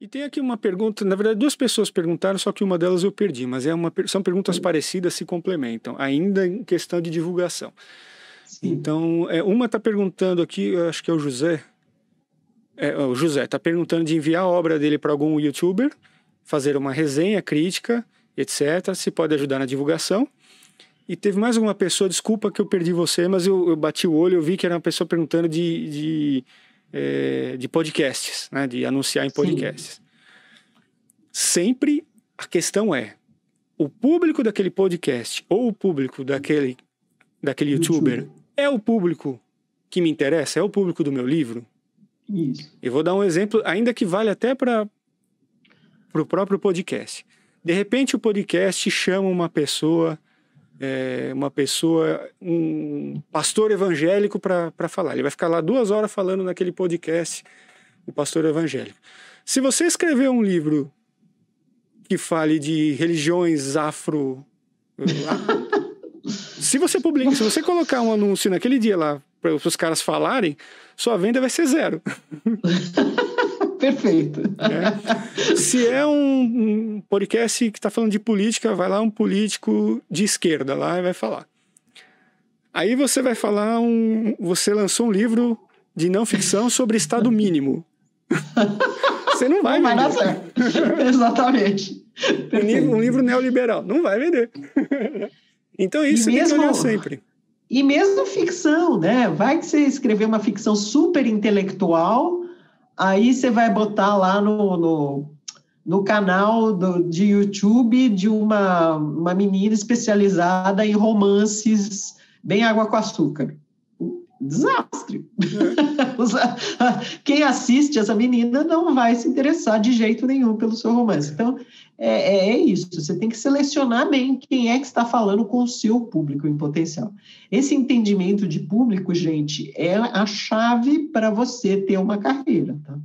E tem aqui uma pergunta, na verdade duas pessoas perguntaram, só que uma delas eu perdi, mas é uma, são perguntas parecidas, se complementam, ainda em questão de divulgação. Sim. Então, é, uma está perguntando aqui, acho que é o José, é, o José está perguntando de enviar a obra dele para algum youtuber, fazer uma resenha crítica, etc. Se pode ajudar na divulgação. E teve mais uma pessoa, desculpa que eu perdi você, mas eu, eu bati o olho, eu vi que era uma pessoa perguntando de, de é, de podcasts, né? De anunciar em podcasts. Sim. Sempre a questão é o público daquele podcast ou o público daquele daquele YouTuber, YouTuber. é o público que me interessa, é o público do meu livro. Isso. Eu vou dar um exemplo, ainda que vale até para o próprio podcast. De repente o podcast chama uma pessoa é, uma pessoa, um pastor evangélico para falar. Ele vai ficar lá duas horas falando naquele podcast, o pastor evangélico. Se você escrever um livro que fale de religiões afro. Eh, se você publica, se você colocar um anúncio naquele dia lá para os caras falarem, sua venda vai ser zero. Perfeito. É. Se é um, um podcast que está falando de política, vai lá um político de esquerda lá e vai falar. Aí você vai falar um. Você lançou um livro de não ficção sobre Estado mínimo. você não vai não vender. Vai dar certo. Exatamente. Um livro, um livro, neoliberal. Não vai vender. Então isso e mesmo, tem que sempre. E mesmo ficção, né? Vai que você escrever uma ficção super intelectual Aí você vai botar lá no, no, no canal do, de YouTube de uma, uma menina especializada em romances bem água com açúcar desastre. É. Ah, quem assiste essa menina não vai se interessar de jeito nenhum pelo seu romance. É. Então, é, é, é, isso. Você tem que selecionar bem quem é que está falando com o seu público em potencial. Esse entendimento de público, gente, é a chave para você ter uma carreira, tá?